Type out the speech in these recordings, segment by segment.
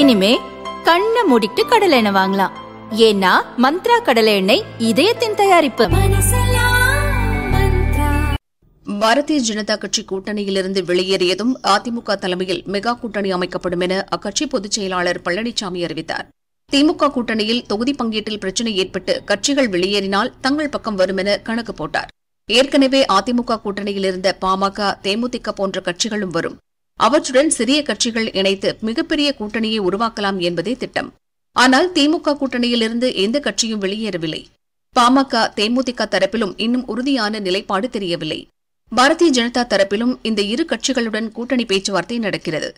இனிமே கண்ணை மூடிட்டு கடலை எண்ணெய் வாங்கலாம் ஏன்னா மந்த்ரா கடலை எண்ணெய் இதயத்தின் தயாரிப்பு பாரதிய ஜனதா கட்சி கூட்டணியிலிருந்து வெளியேறியதும் அதிமுக தலைமையில் மெகா கூட்டணி அமைக்கப்படும் என அக்கட்சி பொதுச் செயலாளர் பழனிசாமி அறிவித்தார் திமுக கூட்டணியில் தொகுதி பங்கீட்டில் பிரச்சினை ஏற்பட்டு கட்சிகள் வெளியேறினால் தங்கள் பக்கம் வரும் என கணக்கு போட்டார் ஏற்கனவே அதிமுக கூட்டணியில் இருந்த பாமக தேமுதிக போன்ற கட்சிகளும் வரும் அவற்றுடன் சிறிய கட்சிகள் இணைத்து மிகப்பெரிய கூட்டணியை உருவாக்கலாம் என்பதே திட்டம் ஆனால் திமுக கூட்டணியிலிருந்து எந்த கட்சியும் வெளியேறவில்லை பாமக தேமுதிக தரப்பிலும் இன்னும் உறுதியான நிலைப்பாடு தெரியவில்லை பாரதிய ஜனதா தரப்பிலும் இந்த இரு கட்சிகளுடன் கூட்டணி பேச்சுவார்த்தை நடக்கிறது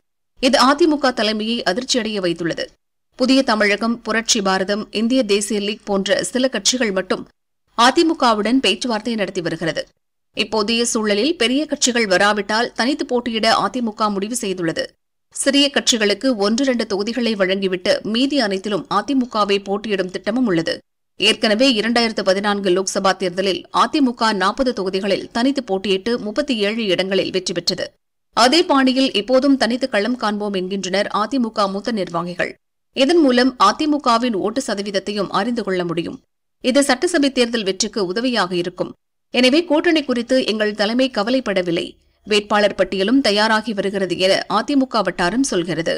இது அதிமுக தலைமையை அதிர்ச்சியடைய வைத்துள்ளது புதிய தமிழகம் புரட்சி பாரதம் இந்திய தேசிய லீக் போன்ற சில கட்சிகள் மட்டும் அதிமுகவுடன் பேச்சுவார்த்தை நடத்தி வருகிறது இப்போதைய சூழலில் பெரிய கட்சிகள் வராவிட்டால் தனித்து போட்டியிட அதிமுக முடிவு செய்துள்ளது சிறிய கட்சிகளுக்கு ஒன்று இரண்டு தொகுதிகளை வழங்கிவிட்டு மீதி அனைத்திலும் அதிமுகவை போட்டியிடும் திட்டமும் உள்ளது ஏற்கனவே இரண்டாயிரத்து பதினான்கு லோக்சபா தேர்தலில் அதிமுக நாற்பது தொகுதிகளில் தனித்து போட்டியிட்டு முப்பத்தி ஏழு இடங்களில் வெற்றி பெற்றது அதே பாணியில் இப்போதும் தனித்து களம் காண்போம் என்கின்றனர் அதிமுக மூத்த நிர்வாகிகள் இதன் மூலம் அதிமுகவின் ஓட்டு சதவீதத்தையும் அறிந்து கொள்ள முடியும் இது சட்டசபை தேர்தல் வெற்றிக்கு உதவியாக இருக்கும் எனவே கூட்டணி குறித்து எங்கள் தலைமை கவலைப்படவில்லை வேட்பாளர் பட்டியலும் தயாராகி வருகிறது என அதிமுக வட்டாரம் சொல்கிறது